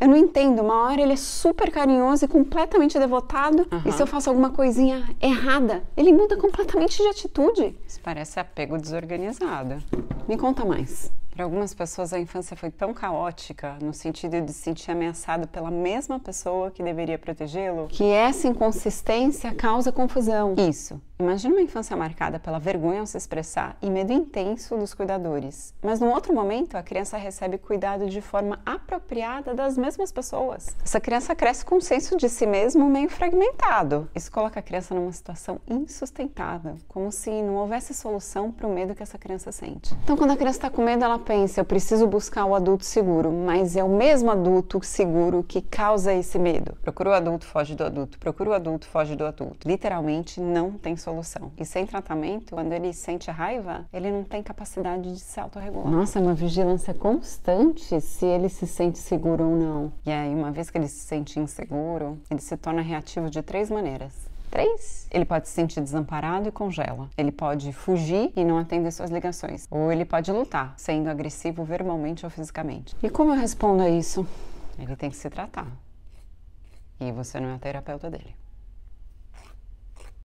Eu não entendo. Uma hora ele é super carinhoso e completamente devotado. Uhum. E se eu faço alguma coisinha errada, ele muda completamente de atitude. Isso parece apego desorganizado. Me conta mais. Para algumas pessoas, a infância foi tão caótica, no sentido de se sentir ameaçado pela mesma pessoa que deveria protegê-lo, que essa inconsistência causa confusão. Isso. Imagina uma infância marcada pela vergonha ao se expressar e medo intenso dos cuidadores. Mas num outro momento, a criança recebe cuidado de forma apropriada das mesmas pessoas. Essa criança cresce com um senso de si mesmo meio fragmentado. Isso coloca a criança numa situação insustentável, como se não houvesse solução para o medo que essa criança sente. Então, quando a criança está com medo, ela pensa, eu preciso buscar o adulto seguro, mas é o mesmo adulto seguro que causa esse medo. Procura o adulto, foge do adulto. Procura o adulto, foge do adulto. Literalmente não tem solução. E sem tratamento, quando ele sente raiva, ele não tem capacidade de se autorregular. Nossa, é uma vigilância constante se ele se sente seguro ou não. E aí, uma vez que ele se sente inseguro, ele se torna reativo de três maneiras. Três. Ele pode se sentir desamparado e congela. Ele pode fugir e não atender suas ligações. Ou ele pode lutar, sendo agressivo verbalmente ou fisicamente. E como eu respondo a isso? Ele tem que se tratar. E você não é a terapeuta dele.